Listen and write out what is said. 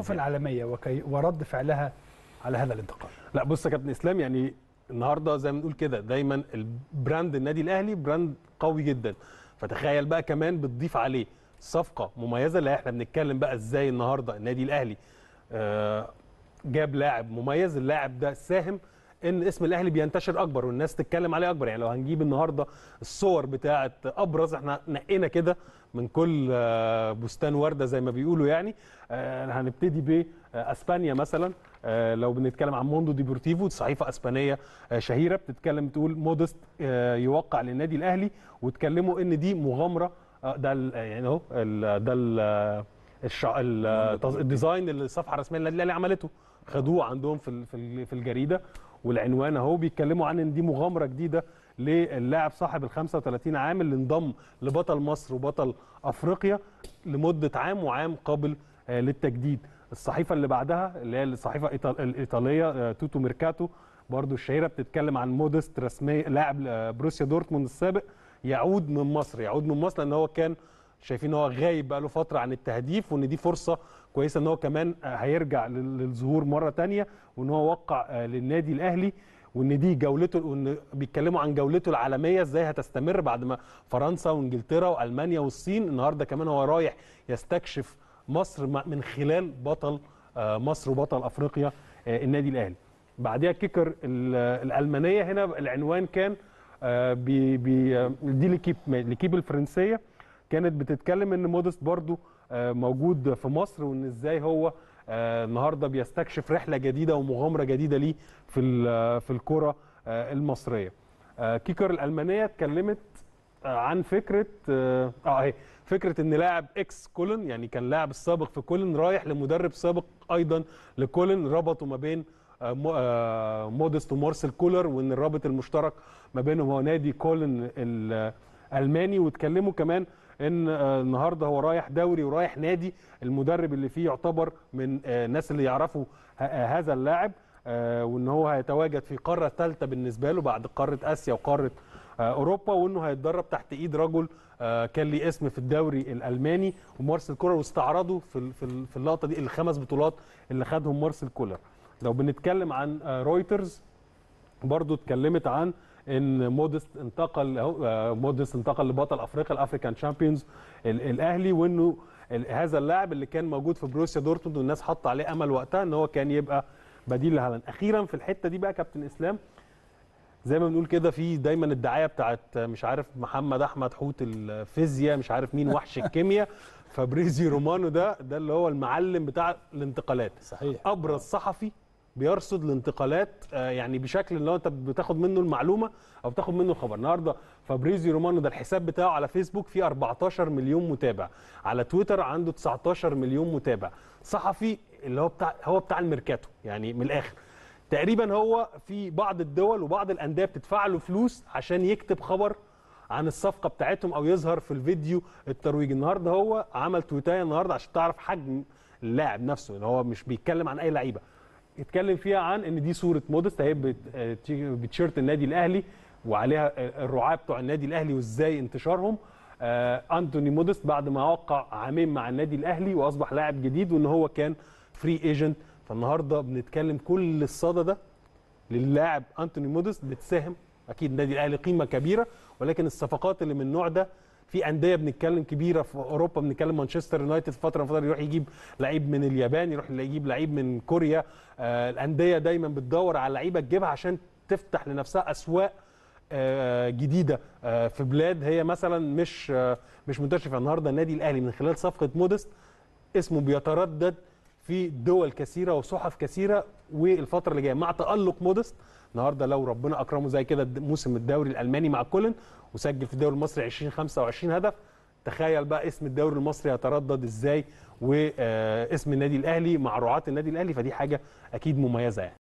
الصحافه العالميه وكي ورد فعلها على هذا الانتقال لا بص يا كابتن اسلام يعني النهارده زي ما بنقول كده دايما البراند النادي الاهلي براند قوي جدا فتخيل بقى كمان بتضيف عليه صفقه مميزه اللي احنا بنتكلم بقى ازاي النهارده النادي الاهلي آه، جاب لاعب مميز اللاعب ده ساهم ان اسم الاهلي بينتشر اكبر والناس تتكلم عليه اكبر يعني لو هنجيب النهارده الصور بتاعه ابرز احنا نقينا كده من كل آه، بستان ورده زي ما بيقولوا يعني آه، هنبتدي باسبانيا آه، مثلا لو بنتكلم عن موندو ديبورتيفو صحيفه اسبانيه شهيره بتتكلم تقول مودست يوقع للنادي الاهلي وتكلموا ان دي مغامره ده يعني اهو ده الديزاين اللي الصفحه الرسميه للنادي الاهلي عملته خدوه عندهم في في الجريده والعنوان اهو بيتكلموا عن ان دي مغامره جديده للاعب صاحب ال 35 عام اللي انضم لبطل مصر وبطل افريقيا لمده عام وعام قابل آه، للتجديد الصحيفه اللي بعدها اللي هي الصحيفه الايطاليه آه، توتو ميركاتو برضو الشهيره بتتكلم عن مودست رسمي لاعب آه، بروسيا دورتموند السابق يعود من مصر يعود من مصر لان هو كان شايفين ان هو غايب بقى له فتره عن التهديف وان دي فرصه كويسه ان هو كمان هيرجع للظهور مره ثانيه وان هو وقع آه، للنادي الاهلي وان دي جولته وان بيتكلموا عن جولته العالميه ازاي هتستمر بعد ما فرنسا وانجلترا والمانيا والصين النهارده كمان هو رايح يستكشف مصر من خلال بطل آه، مصر وبطل افريقيا آه، النادي الاهلي. بعديها كيكر الالمانيه هنا العنوان كان بي بي دي ليكيب الفرنسيه كانت بتتكلم ان مودست برضو آه، موجود في مصر وان ازاي هو آه، النهارده بيستكشف رحله جديده ومغامره جديده ليه في آه، في الكره المصريه كيكر الالمانيه اتكلمت عن فكره اه إيه، فكره ان لاعب اكس كولن يعني كان لاعب السابق في كولن رايح لمدرب سابق ايضا لكولن ربطوا ما بين مودست ومارسيل كولر وان الرابط المشترك ما بينهم هو نادي كولن الالماني واتكلموا كمان ان آه، النهارده هو رايح دوري ورايح نادي المدرب اللي فيه يعتبر من آه، الناس اللي يعرفوا آه، هذا اللاعب وان هو هيتواجد في قاره ثالثه بالنسبه له بعد قاره اسيا وقاره اوروبا وانه هيتدرب تحت ايد رجل كان ليه اسم في الدوري الالماني ومارسيل كولر واستعرضه في في اللقطه دي الخمس بطولات اللي خدهم مارسيل كولر لو بنتكلم عن رويترز برضو اتكلمت عن ان مودست انتقل آه، مودست انتقل لبطل افريقيا الافريكان شامبيونز الاهلي وانه هذا اللاعب اللي كان موجود في بروسيا دورتموند والناس حاطه عليه امل وقتها ان هو كان يبقى بديل لهالاند اخيرا في الحته دي بقى كابتن اسلام زي ما بنقول كده في دايما الدعايه بتاعت آه، مش عارف محمد احمد حوت الفيزياء مش عارف مين وحش الكيمياء فابريزي رومانو ده ده اللي هو المعلم بتاع الانتقالات صحيح ابرز صحفي بيرصد الانتقالات آه، يعني بشكل اللي هو انت بتاخد منه المعلومه او بتاخد منه الخبر النهارده فابريزي رومانو ده الحساب بتاعه على فيسبوك فيه 14 مليون متابع على تويتر عنده 19 مليون متابع صحفي اللي هو بتاع هو بتاع الميركاتو يعني من الاخر تقريبا هو في بعض الدول وبعض الانديه بتدفع له فلوس عشان يكتب خبر عن الصفقه بتاعتهم او يظهر في الفيديو الترويجي النهارده هو عمل تويتايه النهارده عشان تعرف حجم اللاعب نفسه اللي هو مش بيتكلم عن اي لعيبه اتكلم فيها عن ان دي صوره مودست اهي بتيشيرت النادي الاهلي وعليها آه، الرعاه بتوع النادي الاهلي وازاي انتشارهم آه انتوني موديست بعد ما وقع عامين مع النادي الاهلي واصبح لاعب جديد وان هو كان فري ايجنت فالنهارده بنتكلم كل الصدى ده للاعب انتوني موديست بتساهم اكيد النادي الاهلي قيمه كبيره ولكن الصفقات اللي من النوع ده في انديه بنتكلم كبيره في اوروبا بنتكلم مانشستر يونايتد فتره فتره يروح يجيب لعيب من اليابان يروح يجيب لعيب من كوريا آه، الانديه دايما بتدور على لعيبه تجيبها عشان تفتح لنفسها اسواق آه، جديده آه، في بلاد هي مثلا مش مش منتشره النهارده النادي الاهلي من خلال صفقه مودست اسمه بيتردد في دول كثيره وصحف كثيره والفتره اللي جايه مع تالق مودست النهارده لو ربنا اكرمه زي كده موسم الدوري الالماني مع كولن وسجل في الدوري المصري 20 25 هدف تخيل بقى اسم الدوري المصري هيتردد ازاي واسم آه، النادي الاهلي مع رعاه النادي الاهلي فدي حاجه اكيد مميزه يعني